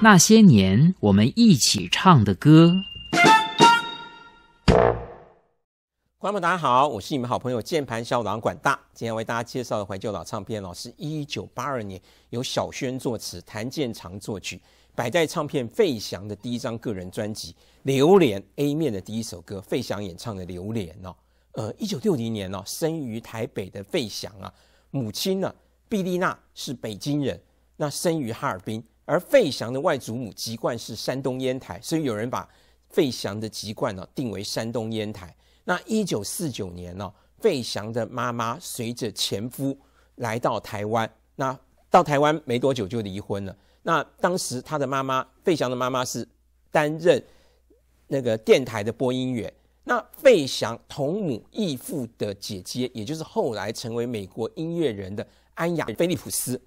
那些年我们一起唱的歌，观众们大家好，我是你们好朋友键盘小郎管大，今天为大家介绍怀旧老唱片哦，是一九八二年由小轩作词，谭健常作曲，百代唱片费翔的第一张个人专辑《榴莲》A 面的第一首歌，费翔演唱的《榴莲》哦。呃，一九六零年哦，生于台北的费翔啊，母亲呢，毕丽娜是北京人，那生于哈尔滨，而费翔的外祖母籍贯是山东烟台，所以有人把费翔的籍贯呢定为山东烟台。那一九四九年哦，费翔的妈妈随着前夫来到台湾，那到台湾没多久就离婚了。那当时他的妈妈，费翔的妈妈是担任那个电台的播音员。那费翔同母异父的姐姐，也就是后来成为美国音乐人的安雅·菲利普斯，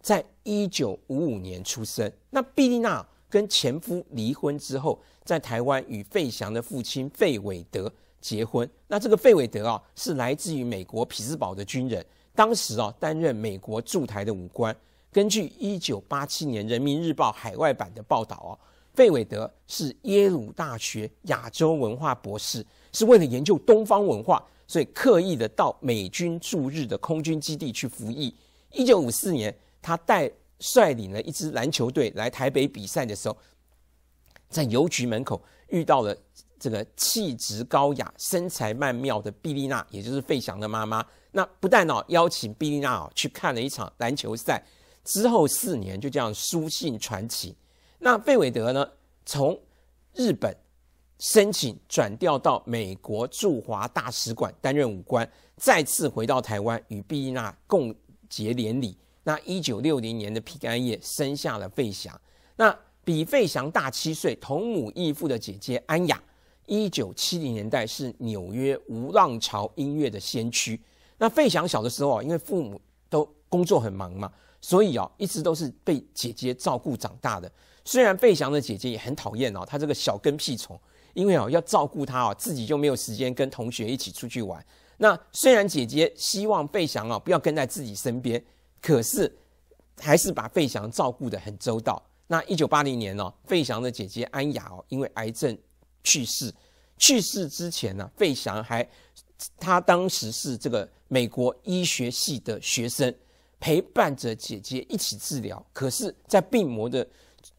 在一九五五年出生。那碧丽娜跟前夫离婚之后，在台湾与费翔的父亲费韦德结婚。那这个费韦德啊，是来自于美国匹兹堡的军人，当时啊担任美国驻台的武官。根据一九八七年《人民日报》海外版的报道啊。费韦德是耶鲁大学亚洲文化博士，是为了研究东方文化，所以刻意的到美军驻日的空军基地去服役。一九五四年，他带率领了一支篮球队来台北比赛的时候，在邮局门口遇到了这个气质高雅、身材曼妙的碧丽娜，也就是费翔的妈妈。那不但哦邀请碧丽娜哦去看了一场篮球赛，之后四年就这样书信传奇。那费韦德呢？从日本申请转调到美国驻华大使馆担任武官，再次回到台湾与毕丽娜共结连理。那一九六零年的平安夜生下了费翔。那比费翔大七岁、同母异父的姐姐安雅，一九七零年代是纽约无浪潮音乐的先驱。那费翔小的时候，因为父母都。工作很忙嘛，所以啊，一直都是被姐姐照顾长大的。虽然费翔的姐姐也很讨厌哦，他这个小跟屁虫，因为啊，要照顾他哦，自己就没有时间跟同学一起出去玩。那虽然姐姐希望费翔啊不要跟在自己身边，可是还是把费翔照顾的很周到。那一九八零年哦，费翔的姐姐安雅哦，因为癌症去世。去世之前呢，费翔还，他当时是这个美国医学系的学生。陪伴着姐姐一起治疗，可是，在病魔的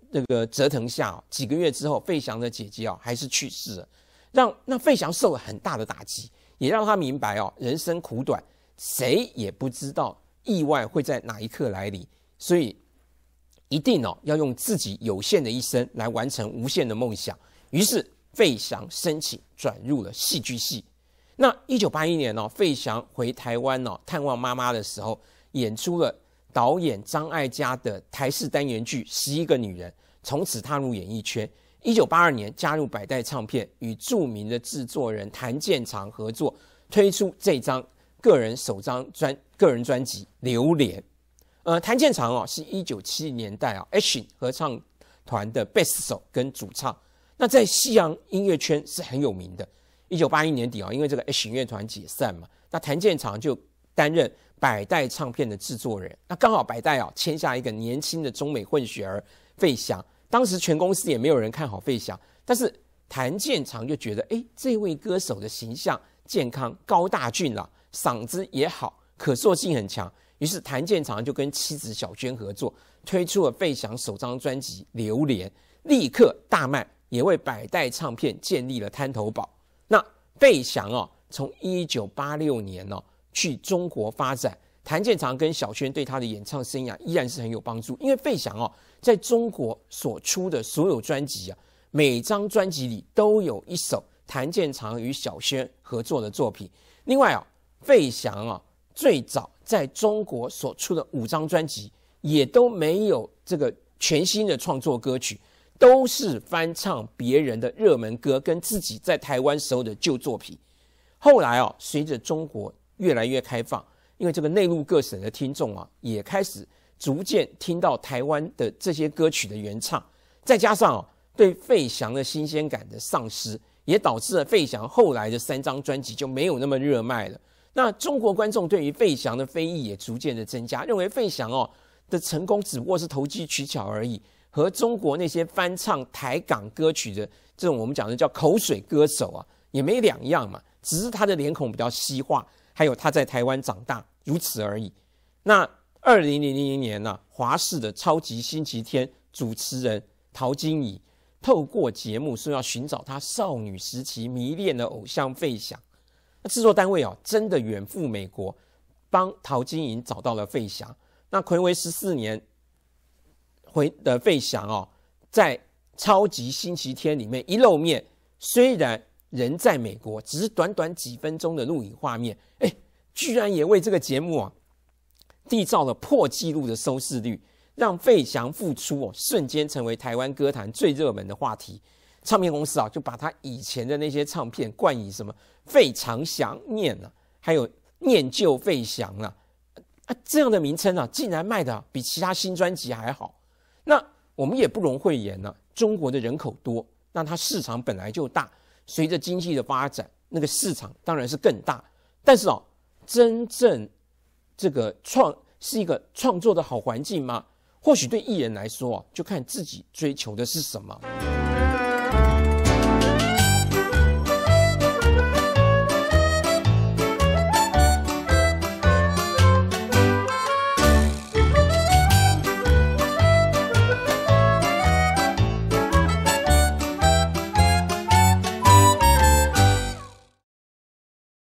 那个折腾下，几个月之后，费翔的姐姐啊还是去世了，让那费翔受了很大的打击，也让他明白哦，人生苦短，谁也不知道意外会在哪一刻来临，所以一定哦要用自己有限的一生来完成无限的梦想。于是，费翔申请转入了戏剧系。那一九八一年哦，费翔回台湾哦探望妈妈的时候。演出了导演张艾嘉的台式单元剧《十一个女人》，从此踏入演艺圈。一九八二年加入百代唱片，与著名的制作人谭健常合作，推出这张个人首张专个人专辑《榴莲》。呃，谭健常啊，是一九七零年代啊 a c i n 合唱团的贝斯手跟主唱，那在西洋音乐圈是很有名的。一九八一年底啊，因为这个 a i n 乐团解散嘛，那谭健常就担任。百代唱片的制作人，那刚好百代哦签下一个年轻的中美混血儿费翔。当时全公司也没有人看好费翔，但是谭健常就觉得，哎，这位歌手的形象健康、高大俊朗，嗓子也好，可塑性很强。于是谭健常就跟妻子小娟合作，推出了费翔首张专辑《榴莲》，立刻大卖，也为百代唱片建立了滩头堡。那费翔哦，从一九八六年哦。去中国发展，谭健常跟小轩对他的演唱生涯依然是很有帮助。因为费翔哦，在中国所出的所有专辑啊，每张专辑里都有一首谭健常与小轩合作的作品。另外啊，费翔啊，最早在中国所出的五张专辑也都没有这个全新的创作歌曲，都是翻唱别人的热门歌跟自己在台湾时候的旧作品。后来啊，随着中国。越来越开放，因为这个内陆各省的听众啊，也开始逐渐听到台湾的这些歌曲的原唱，再加上啊对费翔的新鲜感的丧失，也导致了费翔后来的三张专辑就没有那么热卖了。那中国观众对于费翔的非议也逐渐的增加，认为费翔哦的成功只不过是投机取巧而已，和中国那些翻唱台港歌曲的这种我们讲的叫口水歌手啊也没两样嘛，只是他的脸孔比较西化。还有他在台湾长大，如此而已。那二零零零年呢，华视的超级星期天主持人陶晶莹透过节目说要寻找她少女时期迷恋的偶像费翔。那制作单位哦，真的远赴美国帮陶晶莹找到了费翔。那暌为十四年回的费翔哦，在超级星期天里面一露面，虽然。人在美国，只是短短几分钟的录影画面，哎，居然也为这个节目啊，缔造了破纪录的收视率，让费翔复出哦，瞬间成为台湾歌坛最热门的话题。唱片公司啊，就把他以前的那些唱片冠以什么“费长翔”念了，还有“念旧费翔”啊，啊，这样的名称啊，竟然卖的比其他新专辑还好。那我们也不容讳言呢，中国的人口多，那它市场本来就大。随着经济的发展，那个市场当然是更大。但是啊，真正这个创是一个创作的好环境吗？或许对艺人来说，就看自己追求的是什么。